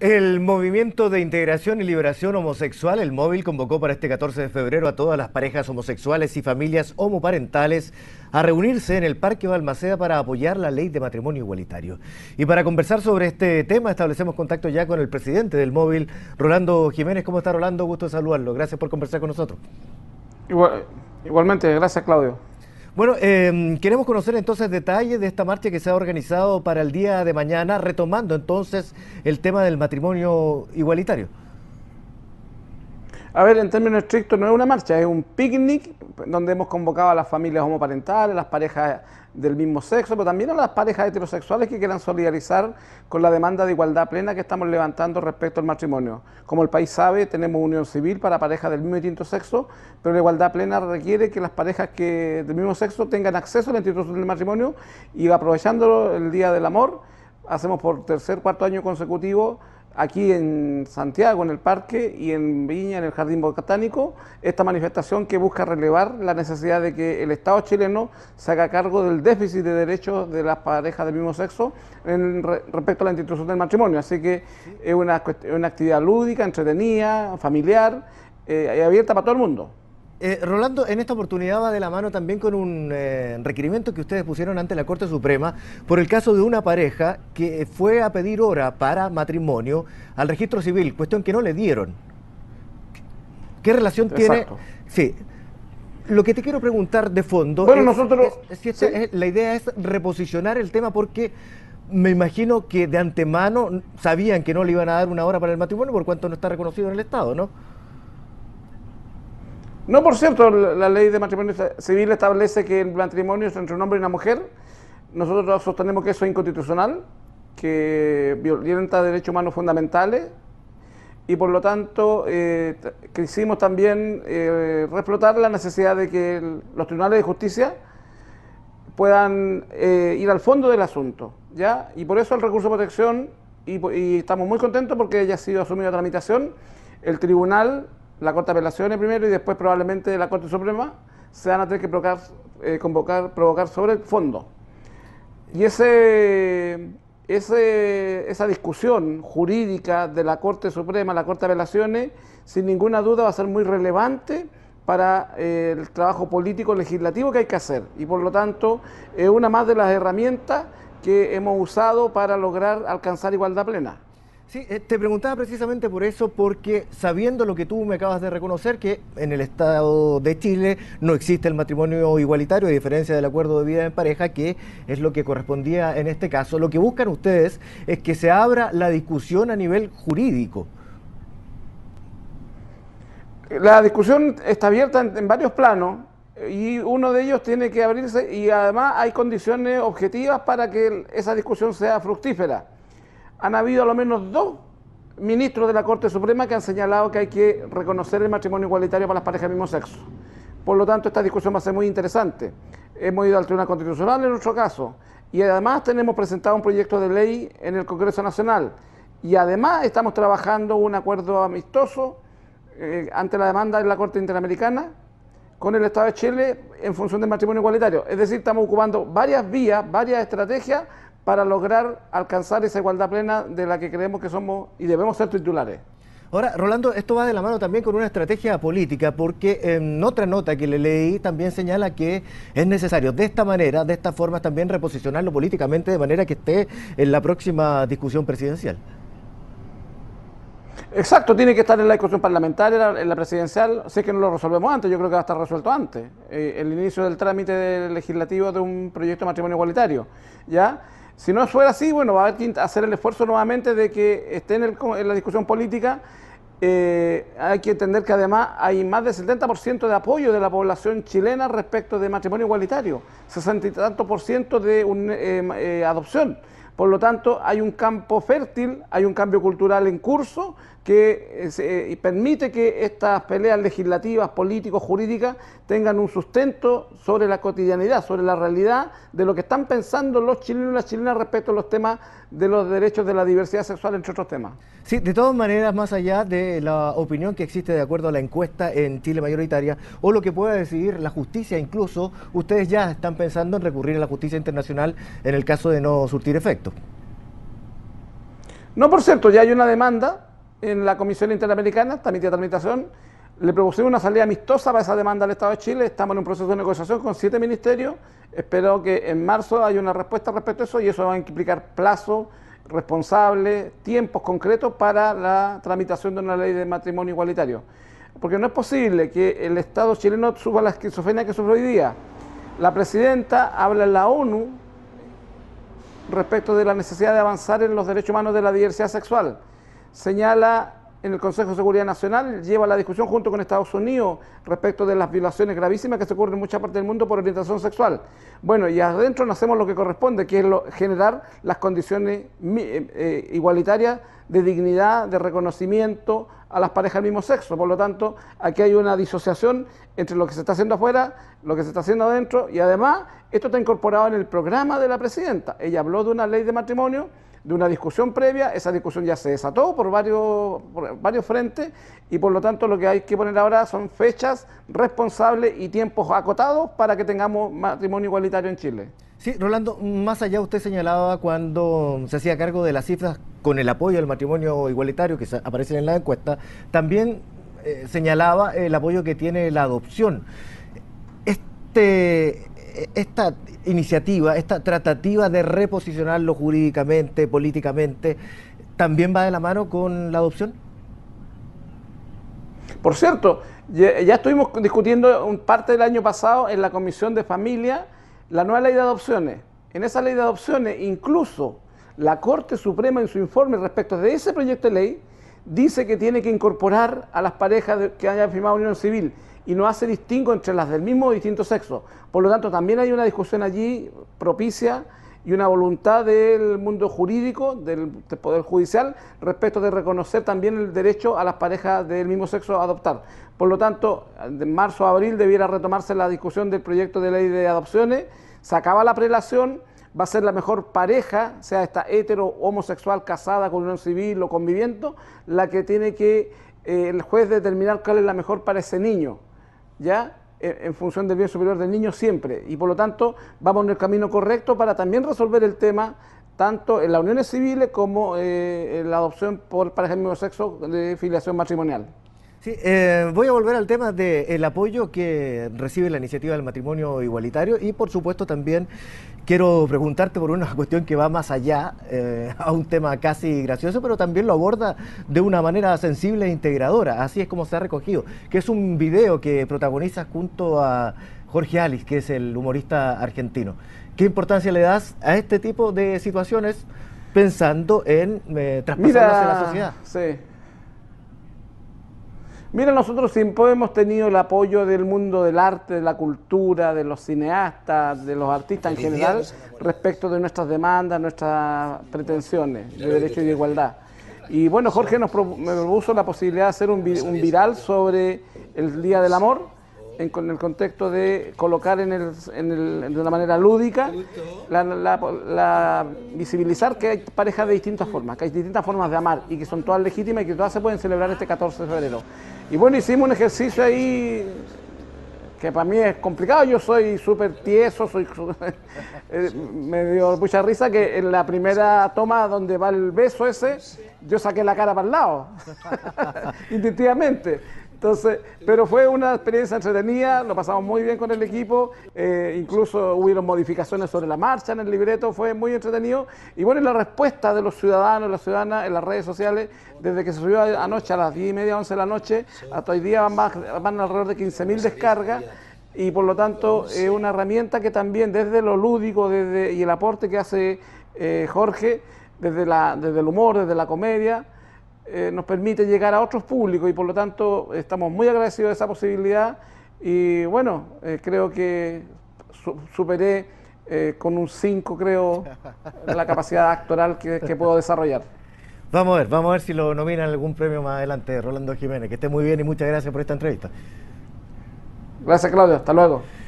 El Movimiento de Integración y Liberación Homosexual, el móvil, convocó para este 14 de febrero a todas las parejas homosexuales y familias homoparentales a reunirse en el Parque Balmaceda para apoyar la ley de matrimonio igualitario. Y para conversar sobre este tema establecemos contacto ya con el presidente del móvil, Rolando Jiménez. ¿Cómo está Rolando? Gusto de saludarlo. Gracias por conversar con nosotros. igualmente, gracias Claudio. Bueno, em, queremos conocer entonces detalles de esta marcha que se ha organizado para el día de mañana, retomando entonces el tema del matrimonio igualitario. A ver, en términos estrictos no es una marcha, es un picnic donde hemos convocado a las familias homoparentales, las parejas del mismo sexo, pero también a las parejas heterosexuales que quieran solidarizar con la demanda de igualdad plena que estamos levantando respecto al matrimonio. Como el país sabe, tenemos unión civil para parejas del mismo y distinto sexo, pero la igualdad plena requiere que las parejas que del mismo sexo tengan acceso a la institución del matrimonio y aprovechándolo el Día del Amor, hacemos por tercer, cuarto año consecutivo aquí en Santiago, en el parque, y en Viña, en el Jardín Botánico, esta manifestación que busca relevar la necesidad de que el Estado chileno se haga cargo del déficit de derechos de las parejas del mismo sexo en, respecto a la institución del matrimonio. Así que es una, actividad lúdica, entretenida, familiar, eh, y abierta para todo el mundo. Eh, Rolando, en esta oportunidad va de la mano también con un eh, requerimiento que ustedes pusieron ante la Corte Suprema por el caso de una pareja que fue a pedir hora para matrimonio al registro civil, cuestión que no le dieron. ¿Qué relación tiene? Sí. Lo que te quiero preguntar de fondo. Bueno, nosotros. Este la idea es reposicionar el tema porque me imagino que de antemano sabían que no le iban a dar una hora para el matrimonio por cuanto no está reconocido en el Estado, ¿no? No, por cierto, la ley de matrimonio civil establece que el matrimonio es entre un hombre y una mujer. Nosotros sostenemos que eso es inconstitucional, que violenta derechos humanos fundamentales y por lo tanto eh, quisimos también eh, la necesidad de que los tribunales de justicia puedan eh, ir al fondo del asunto. ¿ya? Y por eso el recurso de protección, y, estamos muy contentos porque ya ha sido asumida tramitación, el tribunal la Corte de Apelaciones primero y después probablemente la Corte Suprema, se van a tener que provocar, eh, convocar, provocar sobre el fondo. Y ese, esa discusión jurídica de la Corte Suprema, la Corte de Apelaciones, sin ninguna duda va a ser muy relevante para eh, el trabajo político legislativo que hay que hacer. Y por lo tanto, es una más de las herramientas que hemos usado para lograr alcanzar igualdad plena. Sí, eh, te preguntaba precisamente por eso, porque sabiendo lo que tú me acabas de reconocer, que en el Estado de Chile no existe el matrimonio igualitario, a diferencia del acuerdo de vida en pareja, que es lo que correspondía en este caso, lo que buscan ustedes es que se abra la discusión a nivel jurídico. La discusión está abierta en, en varios planos y uno de ellos tiene que abrirse y además hay condiciones objetivas para que esa discusión sea fructífera han habido a lo menos dos ministros de la Corte Suprema que han señalado que hay que reconocer el matrimonio igualitario para las parejas del mismo sexo. Por lo tanto, esta discusión va a ser muy interesante. Hemos ido al Tribunal Constitucional en nuestro caso y además tenemos presentado un proyecto de ley en el Congreso Nacional y además estamos trabajando un acuerdo amistoso eh, ante la demanda de la Corte Interamericana con el Estado de Chile en función del matrimonio igualitario. Es decir, estamos ocupando varias vías, varias estrategias para lograr alcanzar esa igualdad plena de la que creemos que somos y debemos ser titulares. Ahora, Rolando, esto va de la mano también con una estrategia política, porque en otra nota que le leí también señala que es necesario de esta manera, de esta forma también reposicionarlo políticamente de manera que esté en la próxima discusión presidencial. Exacto, tiene que estar en la discusión parlamentaria, en la presidencial, sé que no lo resolvemos antes, yo creo que va a estar resuelto antes, eh, el inicio del trámite legislativo de un proyecto de matrimonio igualitario, ¿ya?, si no fuera así, bueno, va a haber que hacer el esfuerzo nuevamente de que esté en, la discusión política. Eh, hay que entender que además hay más del 70% de apoyo de la población chilena respecto de matrimonio igualitario, 60 y tanto por ciento de un, eh, eh adopción. Por lo tanto, hay un campo fértil, hay un cambio cultural en curso que eh, eh, permite que estas peleas legislativas, políticos, jurídicas tengan un sustento sobre la cotidianidad, sobre la realidad de lo que están pensando los chilenos y las chilenas respecto a los temas de los derechos de la diversidad sexual, entre otros temas. Sí, de todas maneras, más allá de la opinión que existe de acuerdo a la encuesta en Chile mayoritaria o lo que pueda decidir la justicia, incluso ustedes ya están pensando en recurrir a la justicia internacional en el caso de no surtir efecto. No, por cierto, ya hay una demanda en la Comisión Interamericana, también de tramitación. Le propusimos una salida amistosa para esa demanda al Estado de Chile. Estamos en un proceso de negociación con siete ministerios. Espero que en marzo haya una respuesta respecto a eso y eso va a implicar plazo responsables tiempos concretos para la tramitación de una ley de matrimonio igualitario. Porque no es posible que el Estado chileno suba la esquizofrenia que sufre hoy día. La presidenta habla en la ONU respecto de la necesidad de avanzar en los derechos humanos de la diversidad sexual. Señala en el Consejo de Seguridad Nacional lleva la discusión junto con Estados Unidos respecto de las violaciones gravísimas que se ocurren en mucha parte del mundo por orientación sexual. Bueno, y adentro no hacemos lo que corresponde, que es generar las condiciones eh, eh, igualitarias de dignidad, de reconocimiento a las parejas del mismo sexo. Por lo tanto, aquí hay una disociación entre lo que se está haciendo afuera, lo que se está haciendo adentro, y además esto está incorporado en el programa de la presidenta. Ella habló de una ley de matrimonio de una discusión previa, esa discusión ya se desató por varios, varios frentes y por lo tanto lo que hay que poner ahora son fechas responsables y tiempos acotados para que tengamos matrimonio igualitario en Chile. Sí, Rolando, más allá usted señalaba cuando se hacía cargo de las cifras con el apoyo al matrimonio igualitario que aparece en la encuesta, también eh, señalaba el apoyo que tiene la adopción. Este, esta iniciativa, esta tratativa de reposicionarlo jurídicamente, políticamente, también va de la mano con la adopción? Por cierto, ya, estuvimos discutiendo parte del año pasado en la Comisión de Familia la nueva ley de adopciones. En esa ley de adopciones, incluso la Corte Suprema en su informe respecto de ese proyecto de ley, dice que tiene que incorporar a las parejas que hayan firmado unión civil y no hace distingo entre las del mismo o distinto sexo. Por lo tanto, también hay una discusión allí propicia y una voluntad del mundo jurídico, del, Poder Judicial, respecto de reconocer también el derecho a las parejas del mismo sexo a adoptar. Por lo tanto, de marzo a abril debiera retomarse la discusión del proyecto de ley de adopciones, se acaba la prelación, va a ser la mejor pareja, sea esta hetero, homosexual, casada, con unión civil o conviviendo... la que tiene que eh, el juez determinar cuál es la mejor para ese niño ya eh, en función del bien superior del niño siempre. Y por lo tanto, vamos en el camino correcto para también resolver el tema tanto en las uniones civiles como eh, en la adopción por parejas de mismo sexo de filiación matrimonial. Sí, eh, voy a volver al tema del el apoyo que recibe la iniciativa del matrimonio igualitario y por supuesto también quiero preguntarte por una cuestión que va más allá, eh, a un tema casi gracioso, pero también lo aborda de una manera sensible e integradora, así es como se ha recogido, que es un video que protagonizas junto a Jorge Alice, que es el humorista argentino. ¿Qué importancia le das a este tipo de situaciones pensando en eh, a la sociedad? Sí Mira, nosotros siempre hemos tenido el apoyo del mundo del arte, de la cultura, de los cineastas, de los artistas en general, respecto de nuestras demandas, nuestras pretensiones de derecho y de igualdad. Y bueno, Jorge nos propuso la posibilidad de hacer un, viral sobre el Día del Amor en, con el contexto de colocar en el, en el, de una manera lúdica, la, visibilizar que hay parejas de distintas formas, que hay distintas formas de amar y que son todas legítimas y que todas se pueden celebrar este 14 de febrero. Y bueno, hicimos un ejercicio ahí que para mí es complicado, yo soy súper tieso, soy, eh, me dio mucha risa que en la primera toma donde va el beso ese, yo saqué la cara para el lado, instintivamente. Entonces, pero fue una experiencia entretenida, lo pasamos muy bien con el equipo, eh, incluso hubo modificaciones sobre la marcha en el libreto, fue muy entretenido. Y bueno, la respuesta de los ciudadanos, las ciudadanas en las redes sociales, desde que se subió anoche a las 10 y media, 11 de la noche, hasta hoy día van, más, alrededor de 15.000 descargas y por lo tanto es una herramienta que también desde lo lúdico desde, y el aporte que hace eh, Jorge, desde, la, desde el humor, desde la comedia, eh, nos permite llegar a otros públicos y por lo tanto estamos muy agradecidos de esa posibilidad y bueno, eh, creo que superé eh, con un 5 creo la capacidad actoral que, que puedo desarrollar. Vamos a ver, vamos a ver si lo nominan algún premio más adelante, Rolando Jiménez. Que esté muy bien y muchas gracias por esta entrevista. Gracias, Claudio. Hasta luego.